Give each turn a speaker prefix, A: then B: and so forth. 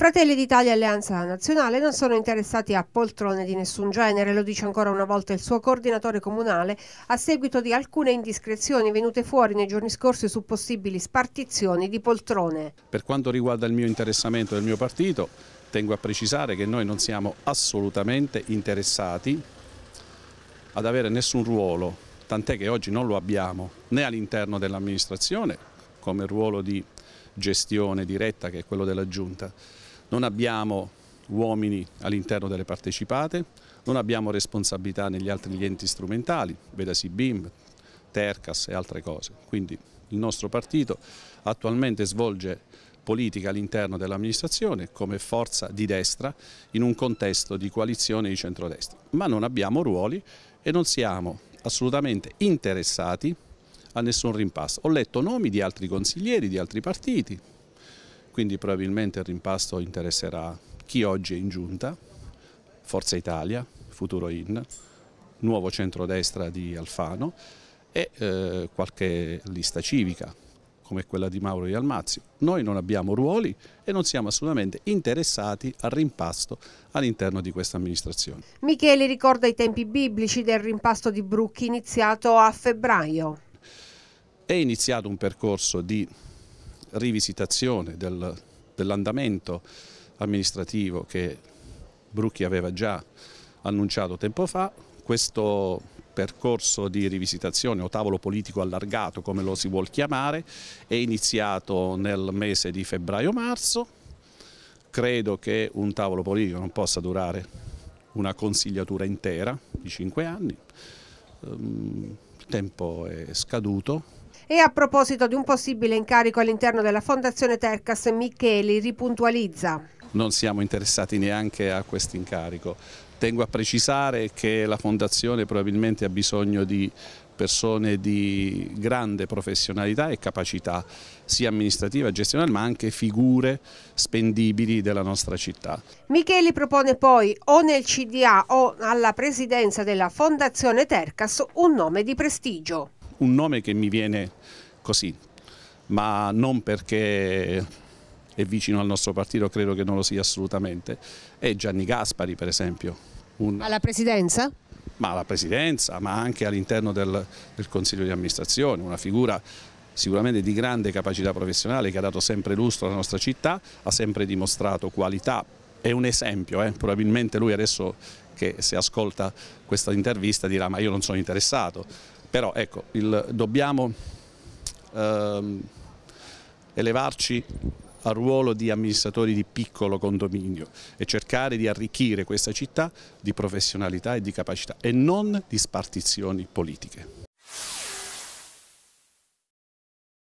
A: Fratelli d'Italia e Alleanza Nazionale non sono interessati a poltrone di nessun genere, lo dice ancora una volta il suo coordinatore comunale a seguito di alcune indiscrezioni venute fuori nei giorni scorsi su possibili spartizioni di poltrone.
B: Per quanto riguarda il mio interessamento del mio partito, tengo a precisare che noi non siamo assolutamente interessati ad avere nessun ruolo, tant'è che oggi non lo abbiamo né all'interno dell'amministrazione come ruolo di gestione diretta che è quello della Giunta non abbiamo uomini all'interno delle partecipate, non abbiamo responsabilità negli altri enti strumentali, vedasi BIM, Tercas e altre cose. Quindi il nostro partito attualmente svolge politica all'interno dell'amministrazione come forza di destra in un contesto di coalizione di centrodestra, ma non abbiamo ruoli e non siamo assolutamente interessati a nessun rimpasto. Ho letto nomi di altri consiglieri, di altri partiti, quindi probabilmente il rimpasto interesserà chi oggi è in giunta, Forza Italia, Futuro In, Nuovo Centrodestra di Alfano e eh, qualche lista civica come quella di Mauro di Almazio. Noi non abbiamo ruoli e non siamo assolutamente interessati al rimpasto all'interno di questa amministrazione.
A: Michele ricorda i tempi biblici del rimpasto di Brucchi iniziato a febbraio.
B: È iniziato un percorso di rivisitazione del, dell'andamento amministrativo che Brucchi aveva già annunciato tempo fa, questo percorso di rivisitazione o tavolo politico allargato come lo si vuol chiamare è iniziato nel mese di febbraio-marzo, credo che un tavolo politico non possa durare una consigliatura intera di cinque anni, ehm, il tempo è scaduto,
A: e a proposito di un possibile incarico all'interno della Fondazione Tercas, Micheli ripuntualizza.
B: Non siamo interessati neanche a questo incarico. Tengo a precisare che la Fondazione probabilmente ha bisogno di persone di grande professionalità e capacità sia amministrativa e gestionale ma anche figure spendibili della nostra città.
A: Micheli propone poi o nel CDA o alla presidenza della Fondazione Tercas un nome di prestigio
B: un nome che mi viene così, ma non perché è vicino al nostro partito, credo che non lo sia assolutamente, è Gianni Gaspari per esempio. Un...
A: Alla presidenza?
B: Ma alla presidenza, ma anche all'interno del, del Consiglio di amministrazione, una figura sicuramente di grande capacità professionale che ha dato sempre lustro alla nostra città, ha sempre dimostrato qualità, è un esempio, eh? probabilmente lui adesso che se ascolta questa intervista dirà ma io non sono interessato, però ecco, il, dobbiamo ehm, elevarci al ruolo di amministratori di piccolo condominio e cercare di arricchire questa città di professionalità e di capacità e non di spartizioni politiche.